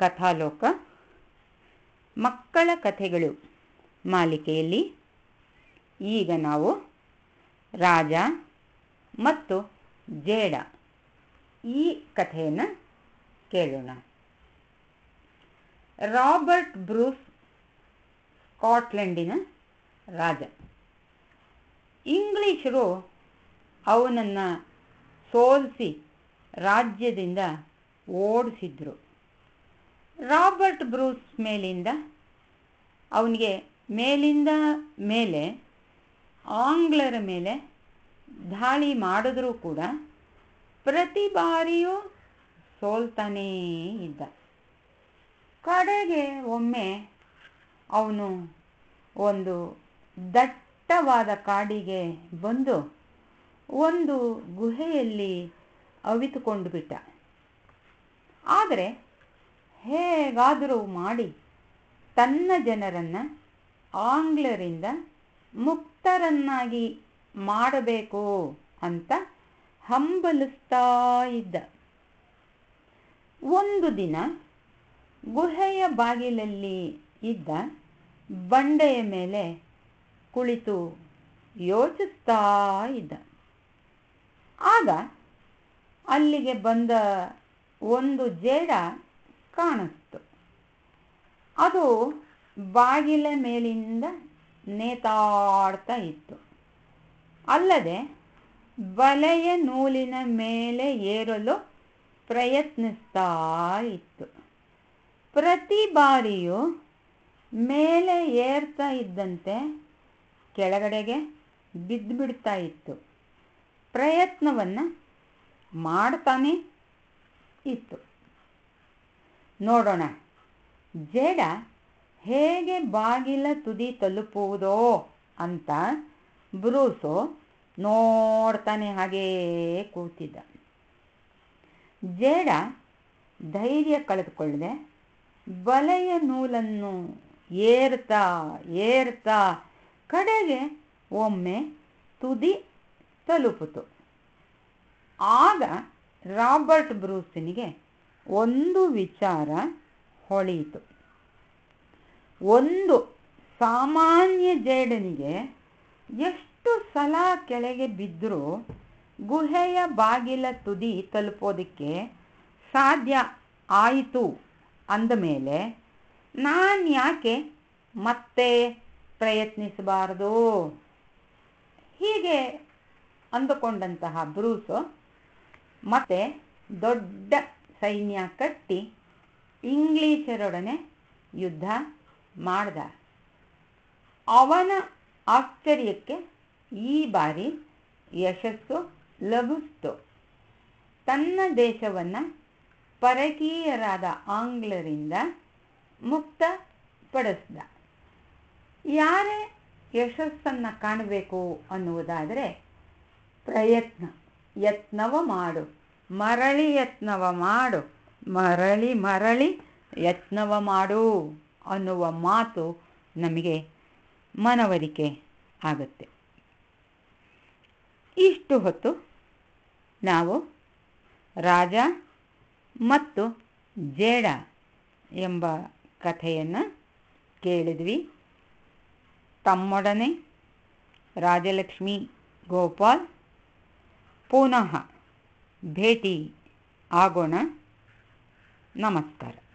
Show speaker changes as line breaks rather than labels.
ಕಥಾಲೋಕ ಮಕ್ಕಳ ಕಥೆಗಳು ಮಾಲಿಕೆಯಲ್ಲಿ ಈಗ ನಾವು ರಾಜ ಮತ್ತು ಜೇಡ ಈ ಕಥೆಯನ್ನು ಕೇಳೋಣ ರಾಬರ್ಟ್ ಬ್ರೂಸ್ ಸ್ಕಾಟ್ಲೆಂಡಿನ ರಾಜ ಇಂಗ್ಲಿಷರು ಅವನನ್ನು ಸೋಲಿಸಿ ರಾಜ್ಯದಿಂದ ಓಡಿಸಿದ್ರು ರಾಬರ್ಟ್ ಬ್ರೂಸ್ ಮೇಲಿಂದ ಅವನಿಗೆ ಮೇಲಿಂದ ಮೇಲೆ ಆಂಗ್ಲರ ಮೇಲೆ ದಾಳಿ ಮಾಡಿದ್ರೂ ಕೂಡ ಪ್ರತಿ ಬಾರಿಯೂ ಸೋಲ್ತಾನೇ ಇದ್ದ ಕಡೆಗೆ ಒಮ್ಮೆ ಅವನು ಒಂದು ದಟ್ಟವಾದ ಕಾಡಿಗೆ ಬಂದು ಒಂದು ಗುಹೆಯಲ್ಲಿ ಅವಿತುಕೊಂಡು ಬಿಟ್ಟ ಆದರೆ ಹೇಗಾದರೂ ಮಾಡಿ ತನ್ನ ಜನರನ್ನು ಆಂಗ್ಲರಿಂದ ಮುಕ್ತರನ್ನಾಗಿ ಮಾಡಬೇಕು ಅಂತ ಹಂಬಲಿಸ್ತಾ ಇದ್ದ ಒಂದು ದಿನ ಗುಹೆಯ ಬಾಗಿಲಲ್ಲಿ ಇದ್ದ ಬಂಡೆಯ ಮೇಲೆ ಕುಳಿತು ಯೋಚಿಸ್ತಾ ಇದ್ದ ಆಗ ಅಲ್ಲಿಗೆ ಬಂದ ಒಂದು ಜೇಡ ಕಾಣಿಸ್ತು ಅದು ಬಾಗಿಲ ಮೇಲಿಂದ ನೇತಾಡ್ತಾ ಇತ್ತು ಅಲ್ಲದೆ ಬಲೆಯ ನೂಲಿನ ಮೇಲೆ ಏರಲು ಪ್ರಯತ್ನಿಸ್ತಾ ಇತ್ತು ಪ್ರತಿ ಬಾರಿಯೂ ಮೇಲೆ ಏರ್ತಾ ಇದ್ದಂತೆ ಕೆಳಗಡೆಗೆ ಬಿದ್ದುಬಿಡ್ತಾ ಇತ್ತು ಪ್ರಯತ್ನವನ್ನು ಮಾಡ್ತಾನೆ ಇತ್ತು ನೋಡೋಣ ಜೇಡ ಹೇಗೆ ಬಾಗಿಲ ತುದಿ ತಲುಪುವುದೋ ಅಂತ ಬ್ರೂಸು ನೋಡ್ತಾನೆ ಹಾಗೇ ಕೂತಿದ್ದ ಜೇಡ ಧೈರ್ಯ ಕಳೆದುಕೊಳ್ಳದೆ ಬಲೆಯ ನೂಲನ್ನು ಏರ್ತಾ ಏರ್ತಾ ಕಡೆಗೆ ಒಮ್ಮೆ ತುದಿ ತಲುಪಿತು ಆಗ ರಾಬರ್ಟ್ ಬ್ರೂಸಿನಿಗೆ ಒಂದು ವಿಚಾರ ಹೊಳೆಯಿತು ಒಂದು ಸಾಮಾನ್ಯ ಜೇಡನಿಗೆ ಎಷ್ಟು ಸಲ ಕೆಳಗೆ ಬಿದ್ದರೂ ಗುಹೆಯ ಬಾಗಿಲ ತುದಿ ತಲುಪೋದಕ್ಕೆ ಸಾಧ್ಯ ಆಯಿತು ಮೇಲೆ ನಾನು ಯಾಕೆ ಮತ್ತೆ ಪ್ರಯತ್ನಿಸಬಾರದು ಹೀಗೆ ಅಂದುಕೊಂಡಂತಹ ಬ್ರೂಸು ಮತ್ತೆ ದೊಡ್ಡ ಸೈನ್ಯ ಕಟ್ಟಿ ಇಂಗ್ಲೀಷರೊಡನೆ ಯುದ್ಧ ಮಾಡ್ದ ಅವನ ಆಶ್ಚರ್ಯಕ್ಕೆ ಈ ಬಾರಿ ಯಶಸ್ಸು ಲಭಿಸ್ತು ತನ್ನ ದೇಶವನ್ನು ಪರಕೀಯರಾದ ಆಂಗ್ಲರಿಂದ ಮುಕ್ತ ಪಡಿಸ್ದ ಯಾರೇ ಯಶಸ್ಸನ್ನು ಕಾಣಬೇಕು ಅನ್ನುವುದಾದರೆ ಪ್ರಯತ್ನ ಯತ್ನವ ಮಾಡು ಮರಳಿ ಯತ್ನವ ಮಾಡು ಮರಳಿ ಮರಳಿ ಯತ್ನವ ಮಾಡು ಅನ್ನುವ ಮಾತು ನಮಗೆ ಮನವರಿಕೆ ಆಗುತ್ತೆ ಇಷ್ಟು ಹೊತ್ತು ನಾವು ರಾಜ ಮತ್ತು ಜೇಡ ಎಂಬ ಕಥೆಯನ್ನು ಕೇಳಿದ್ವಿ ತಮ್ಮೊಡನೆ ರಾಜಲಕ್ಷ್ಮಿ ಗೋಪಾಲ್ ಪುನಃ ಭೇಟಿ ಆಗೋಣ ನಮಸ್ಕಾರ